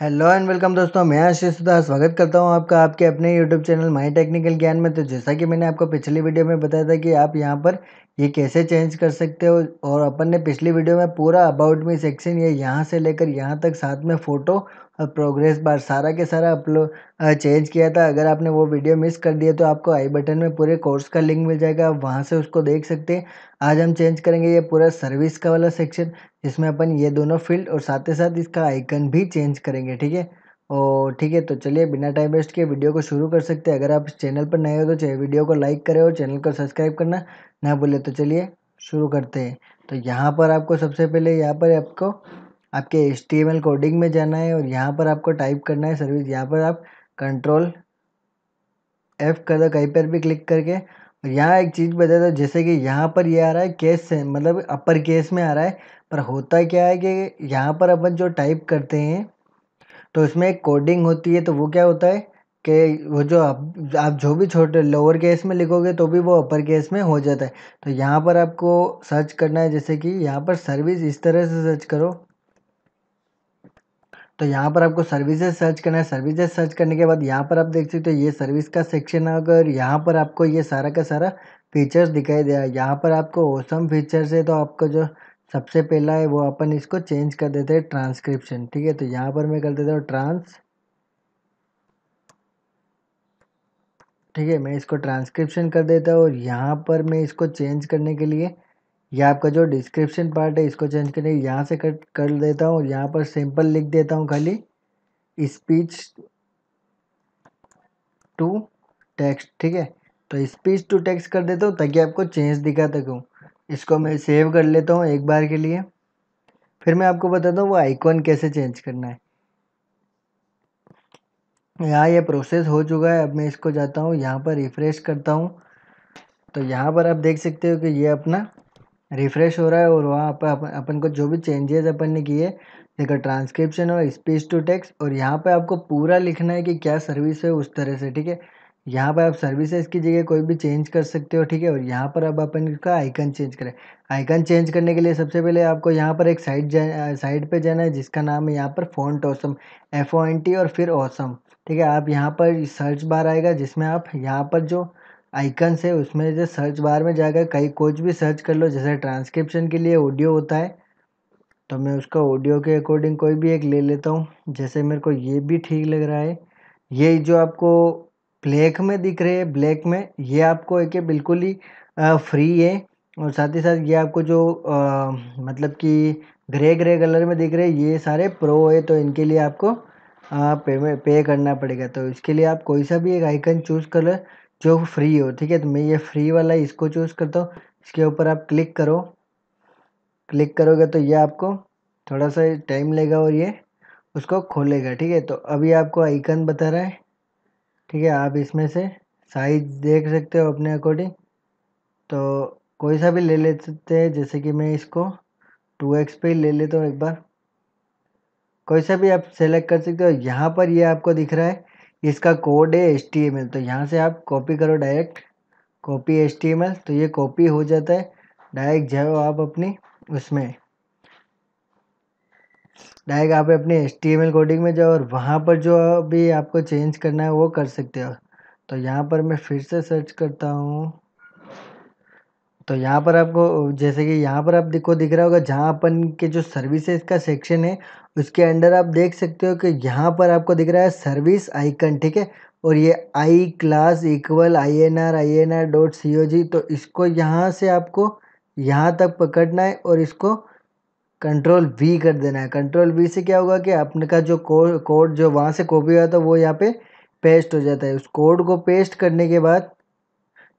hello and welcome दोस्तों मैं आशीष सुधा स्वागत करता हूं आपका आपके अपने यूट्यूब चैनल माई टेक्निकल ज्ञान में तो जैसा कि मैंने आपको पिछली वीडियो में बताया था कि आप यहां पर ये कैसे चेंज कर सकते हो और अपन ने पिछली वीडियो में पूरा अबाउट मी सेक्शन ये यहाँ से लेकर यहाँ तक साथ में फ़ोटो और प्रोग्रेस बार सारा के सारा अपलोड चेंज किया था अगर आपने वो वीडियो मिस कर दिया तो आपको आई बटन में पूरे कोर्स का लिंक मिल जाएगा आप वहाँ से उसको देख सकते हैं आज हम चेंज करेंगे ये पूरा सर्विस का वाला सेक्शन जिसमें अपन ये दोनों फील्ड और साथ ही साथ इसका आइकन भी चेंज करेंगे ठीक है और ठीक है तो चलिए बिना टाइम वेस्ट किए वीडियो को शुरू कर सकते हैं अगर आप चैनल पर नए हो तो वीडियो को लाइक करें और चैनल को सब्सक्राइब करना ना भूलें तो चलिए शुरू करते हैं तो यहाँ पर आपको सबसे पहले यहाँ पर आपको आपके एच कोडिंग में जाना है और यहाँ पर आपको टाइप करना है सर्विस यहाँ पर आप कंट्रोल एफ़ कर दो कहीं पर भी क्लिक करके और यहाँ एक चीज़ बता दो जैसे कि यहाँ पर ये यह आ रहा है केस से मतलब अपर केस में आ रहा है पर होता क्या है कि यहाँ पर अपन जो टाइप करते हैं तो इसमें एक कोडिंग होती है तो वो क्या होता है कि वो जो आप आप जो भी छोटे लोअर केस में लिखोगे तो भी वो अपर केस में हो जाता है तो यहाँ पर आपको सर्च करना है जैसे कि यहाँ पर सर्विस इस तरह से सर्च करो तो यहाँ पर आपको सर्विसेज सर्च करना है सर्विसेज सर्च करने के बाद यहाँ पर आप देख सकते हो ये सर्विस का सेक्शन है अगर यहाँ पर आपको ये सारा का सारा फीचर्स दिखाई दे रहा है यहाँ पर आपको ओसम फीचर्स है तो आपका जो सबसे पहला है वो अपन इसको चेंज कर देते हैं ट्रांसक्रिप्शन ठीक है तो यहाँ पर मैं कर देता हूँ ट्रांस ठीक है मैं इसको ट्रांसक्रिप्शन कर देता हूँ और यहाँ पर मैं इसको चेंज करने के लिए या आपका जो डिस्क्रिप्शन पार्ट है इसको चेंज करने के यहाँ से कट कर देता हूँ और यहाँ पर सिंपल लिख देता हूँ खाली स्पीच टू टेक्स्ट ठीक है तो स्पीच टू टेक्स्ट कर देता हूँ ताकि आपको चेंज दिखा सकूँ इसको मैं सेव कर लेता हूँ एक बार के लिए फिर मैं आपको बताता हूँ वो आइकॉन कैसे चेंज करना है यहाँ ये प्रोसेस हो चुका है अब मैं इसको जाता हूँ यहाँ पर रिफ़्रेश करता हूँ तो यहाँ पर आप देख सकते हो कि ये अपना रिफ़्रेश हो रहा है और वहाँ पर अपन अपन को जो भी चेंजेस अपन ने किए देखो ट्रांसक्रिप्शन और स्पीच टू टेक्स्ट और यहाँ पे आपको पूरा लिखना है कि क्या सर्विस है उस तरह से ठीक है यहाँ पर आप सर्विसेज की जगह कोई भी चेंज कर सकते हो ठीक है और यहाँ पर अब अपन का आइकन चेंज करें आइकन चेंज करने के लिए सबसे पहले आपको यहाँ पर एक साइट जा साइट पे जाना है जिसका नाम है यहाँ पर font awesome F O N T और फिर ऑसम ठीक है आप यहाँ पर सर्च बार आएगा जिसमें आप यहाँ पर जो आइकन्स है उसमें जो सर्च बार में जाकर कहीं कुछ भी सर्च कर लो जैसे ट्रांसक्रिप्शन के लिए ऑडियो होता है तो मैं उसका ऑडियो के अकॉर्डिंग कोई भी एक ले लेता हूँ जैसे मेरे को ये भी ठीक लग रहा है ये जो आपको ब्लैक में दिख रहे हैं ब्लैक में ये आपको एक बिल्कुल ही फ्री है और साथ ही साथ ये आपको जो मतलब कि ग्रे ग्रे कलर में दिख रहे ये सारे प्रो है तो इनके लिए आपको पेमेंट पे करना पड़ेगा तो इसके लिए आप कोई सा भी एक आइकन चूज़ कर लो जो फ्री हो ठीक है तो मैं ये फ्री वाला इसको चूज़ करता हूँ इसके ऊपर आप क्लिक करो क्लिक करोगे तो ये आपको थोड़ा सा टाइम लेगा और ये उसको खोलेगा ठीक है तो अभी आपको आइकन बता रहा है ठीक है आप इसमें से साइज देख सकते हो अपने अकॉर्डिंग तो कोई सा भी ले ले सकते हैं जैसे कि मैं इसको टू एक्स पे ही ले लेता हूँ एक बार कोई सा भी आप सेलेक्ट कर सकते हो यहाँ पर ये आपको दिख रहा है इसका कोड है एच टी एम एल तो यहाँ से आप कॉपी करो direct copy H T M L तो ये कॉपी हो जाता है डायरेक्ट जाओ आप अपनी उसमें डायरेक्ट आप अपने एच कोडिंग में जाओ और वहाँ पर जो भी आपको चेंज करना है वो कर सकते हो तो यहाँ पर मैं फिर से सर्च करता हूँ तो यहाँ पर आपको जैसे कि यहाँ पर आप देखो दिख रहा होगा जहाँ अपन के जो सर्विसेज का सेक्शन है उसके अंडर आप देख सकते हो कि यहाँ पर आपको दिख रहा है सर्विस आइकन ठीक है और ये I class equal I N R I N R dot C O G तो इसको यहाँ से आपको यहाँ तक पकड़ना है और इसको कंट्रोल वी कर देना है कंट्रोल वी से क्या होगा कि अपने का जो कोड जो वहाँ से कॉपी हुआ था वो यहाँ पे पेस्ट हो जाता है उस कोड को पेस्ट करने के बाद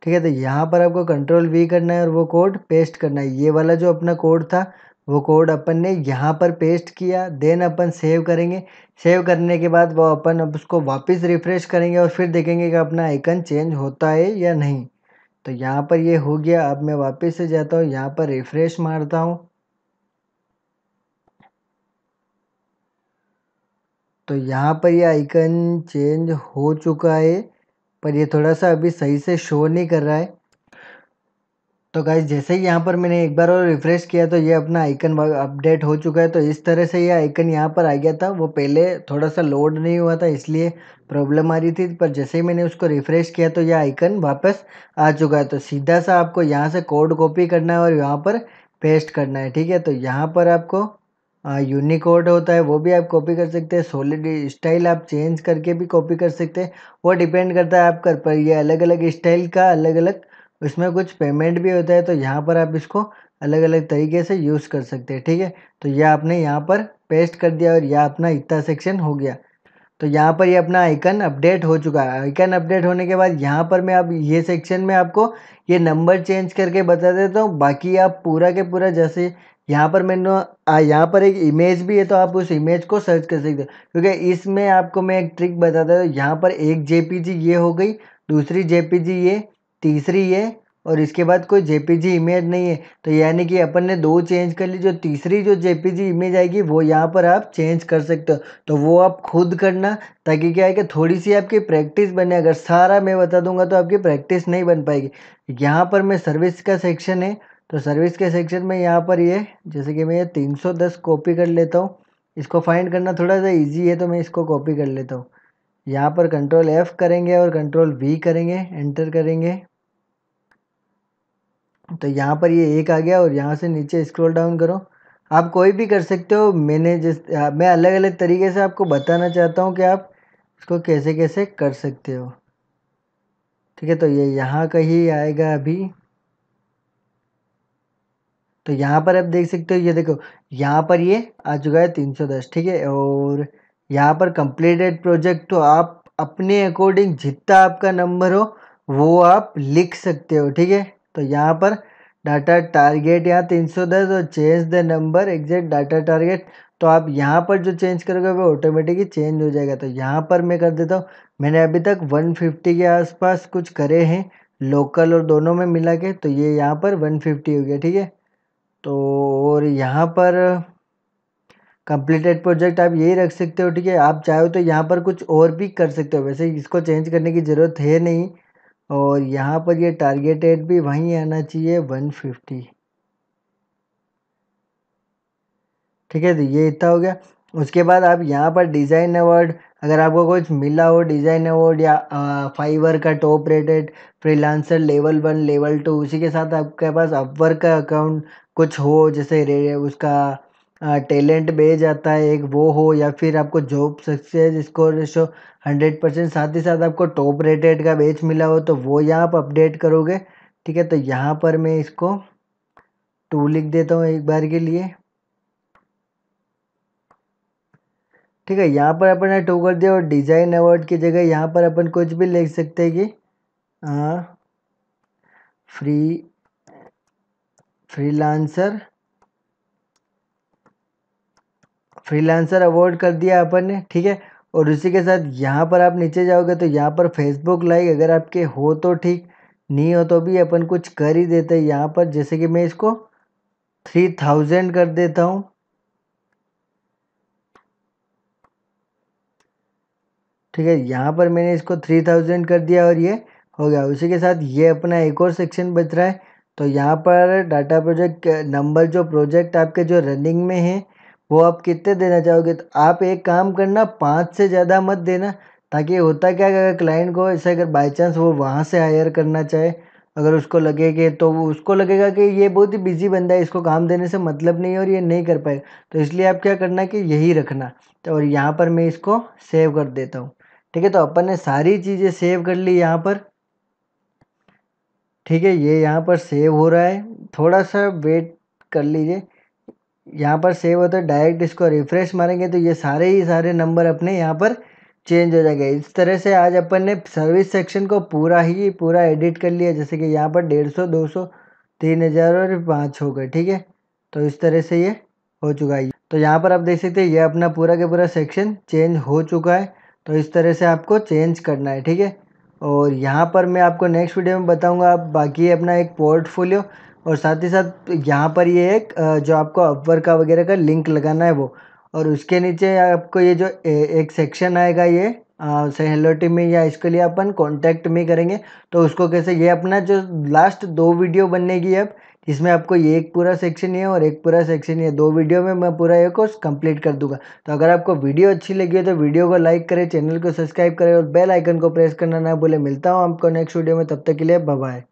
ठीक है तो यहाँ पर आपको कंट्रोल वी करना है और वो कोड पेस्ट करना है ये वाला जो अपना कोड था वो कोड अपन ने यहाँ पर पेस्ट किया देन अपन सेव करेंगे सेव करने के बाद वो अपन अब उसको वापस रिफ्रेश करेंगे और फिर देखेंगे कि अपना आइकन चेंज होता है या नहीं तो यहाँ पर ये हो गया अब मैं वापस से जाता हूँ यहाँ पर रिफ्रेश मारता हूँ तो यहाँ पर ये आइकन चेंज हो चुका है पर ये थोड़ा सा अभी सही से शो नहीं कर रहा है तो गाइज जैसे ही यहाँ पर मैंने एक बार और रिफ़्रेश किया तो ये अपना आइकन अपडेट हो चुका है तो इस तरह से ये आइकन यहाँ पर आ गया था वो पहले थोड़ा सा लोड नहीं हुआ था इसलिए प्रॉब्लम आ रही थी पर जैसे ही मैंने उसको रिफ़्रेश किया तो ये आइकन वापस आ चुका है तो सीधा सा आपको यहाँ से कोड कॉपी करना है और यहाँ पर पेस्ट करना है ठीक है तो यहाँ पर आपको यूनिकोड हाँ, होता है वो भी आप कॉपी कर सकते हैं सॉलिड स्टाइल आप चेंज करके भी कॉपी कर सकते हैं वो डिपेंड करता है आप कर पर ये अलग अलग स्टाइल का अलग अलग उसमें कुछ पेमेंट भी होता है तो यहाँ पर आप इसको अलग अलग तरीके से यूज़ कर सकते हैं ठीक है तो यह आपने यहाँ पर पेस्ट कर दिया और यह अपना इतना सेक्शन हो गया तो यहाँ पर ये यह अपना आइकन अपडेट हो चुका है आइकन अपडेट होने के बाद यहाँ पर मैं आप ये सेक्शन में आपको ये नंबर चेंज करके बता देता हूँ बाकी आप पूरा के पूरा जैसे यहाँ पर मैंने यहाँ पर एक इमेज भी है तो आप उस इमेज को सर्च कर सकते हो क्योंकि इसमें आपको मैं एक ट्रिक बताता हूँ यहाँ पर एक जेपीजी ये हो गई दूसरी जेपीजी ये तीसरी ये और इसके बाद कोई जेपीजी इमेज नहीं है तो यानी कि अपन ने दो चेंज कर ली जो तीसरी जो जेपीजी इमेज आएगी वो यहाँ पर आप चेंज कर सकते हो तो वो आप खुद करना ताकि क्या है कि थोड़ी सी आपकी प्रैक्टिस बने अगर सारा मैं बता दूंगा तो आपकी प्रैक्टिस नहीं बन पाएगी यहाँ पर मैं सर्विस का सेक्शन है तो सर्विस के सेक्शन में यहाँ पर ये जैसे कि मैं ये 310 कॉपी कर लेता हूँ इसको फाइंड करना थोड़ा सा इजी है तो मैं इसको कॉपी कर लेता हूँ यहाँ पर कंट्रोल एफ़ करेंगे और कंट्रोल वी करेंगे एंटर करेंगे तो यहाँ पर ये एक आ गया और यहाँ से नीचे स्क्रॉल डाउन करो आप कोई भी कर सकते हो मैंने जिस मैं अलग अलग तरीके से आपको बताना चाहता हूँ कि आप इसको कैसे कैसे कर सकते हो ठीक है तो ये यहाँ कहीं आएगा अभी तो यहाँ पर आप देख सकते हो ये देखो यहाँ पर ये आ चुका है दस ठीक है और यहाँ पर कंप्लीटेड प्रोजेक्ट तो आप अपने अकॉर्डिंग जितना आपका नंबर हो वो आप लिख सकते हो ठीक है तो यहाँ पर डाटा टारगेट यहाँ 310 और change the number exact data target तो आप यहाँ पर जो चेंज करोगे वो ऑटोमेटिकली चेंज हो जाएगा तो यहाँ पर मैं कर देता हूँ मैंने अभी तक 150 के आसपास कुछ करे हैं लोकल और दोनों में मिला के तो ये यहाँ पर 150 हो गया ठीक है तो और यहाँ पर कंप्लीटेड प्रोजेक्ट आप यही रख सकते हो ठीक है आप चाहो तो यहाँ पर कुछ और भी कर सकते हो वैसे इसको चेंज करने की ज़रूरत है नहीं और यहाँ पर ये टारगेटेड भी वहीं आना चाहिए वन फिफ्टी ठीक है तो ये इतना हो गया उसके बाद आप यहाँ पर डिज़ाइन अवार्ड अगर आपको कुछ मिला हो डिज़ाइन अवार्ड या फाइवर का top rated freelancer level one level two उसी के साथ आपके पास अपवर का अकाउंट कुछ हो जैसे रे उसका टैलेंट में जाता है एक वो हो या फिर आपको job success score ratio hundred percent साथ ही साथ आपको टॉप रेटेड का बेच मिला हो तो वो यहाँ आप अपडेट करोगे ठीक है तो यहाँ पर मैं इसको टू लिख देता हूँ एक बार के लिए ठीक है यहाँ पर अपन ने टू कर दिया और डिज़ाइन अवार्ड की जगह यहाँ पर अपन कुछ भी लिख सकते हैं कि हाँ फ्री फ्रीलांसर फ्रीलांसर अवॉर्ड कर दिया अपन ने ठीक है और उसी के साथ यहाँ पर आप नीचे जाओगे तो यहाँ पर फेसबुक लाइक अगर आपके हो तो ठीक नहीं हो तो भी अपन कुछ कर ही देते हैं यहाँ पर जैसे कि मैं इसको थ्री थाउजेंड कर देता हूँ ठीक है यहाँ पर मैंने इसको थ्री थाउजेंड कर दिया और ये हो गया उसी के साथ ये अपना एक और सेक्शन बच रहा है तो यहाँ पर डाटा प्रोजेक्ट नंबर जो प्रोजेक्ट आपके जो रनिंग में है वो आप कितने देना चाहोगे तो आप एक काम करना पाँच से ज़्यादा मत देना ताकि होता क्या अगर क्लाइंट को ऐसे अगर बाई चांस वो वहाँ से हायर करना चाहे अगर उसको लगे तो वो उसको लगेगा कि ये बहुत ही बिजी बंदा है इसको काम देने से मतलब नहीं और ये नहीं कर पाएगा तो इसलिए आप क्या करना कि यही रखना तो और यहाँ पर मैं इसको सेव कर देता हूँ ठीक है तो अपन ने सारी चीज़ें सेव कर ली यहाँ पर ठीक है ये यहाँ पर सेव हो रहा है थोड़ा सा वेट कर लीजिए यहाँ पर सेव होता है डायरेक्ट इसको रिफ्रेश मारेंगे तो ये सारे ही सारे नंबर अपने यहाँ पर चेंज हो जाएगा इस तरह से आज अपन ने सर्विस सेक्शन को पूरा ही पूरा एडिट कर लिया जैसे कि यहाँ पर डेढ़ सौ दो सौ तीन हज़ार और पाँच हो गए ठीक है तो इस तरह से ये हो चुका है तो यहाँ पर आप देख सकते हैं ये अपना पूरा के पूरा सेक्शन चेंज हो चुका है तो इस तरह से आपको चेंज करना है ठीक है और यहाँ पर मैं आपको नेक्स्ट वीडियो में बताऊँगा आप बाकी अपना एक पोर्टफोलियो और साथ ही साथ यहाँ पर ये एक जो आपको अपवर का वगैरह का लिंक लगाना है वो और उसके नीचे आपको ये जो ए, एक सेक्शन आएगा ये सेहलोटी में या इसके लिए अपन कांटेक्ट में करेंगे तो उसको कैसे ये अपना जो लास्ट दो वीडियो बनने की अब इसमें आपको ये एक पूरा सेक्शन है और एक पूरा सेक्शन है दो वीडियो में मैं पूरा ये कोर्स कंप्लीट कर दूंगा तो अगर आपको वीडियो अच्छी लगी हो तो वीडियो को लाइक करें चैनल को सब्सक्राइब करें और बेल आइकन को प्रेस करना ना भूलें मिलता हूँ आपको नेक्स्ट वीडियो में तब तक के लिए बाय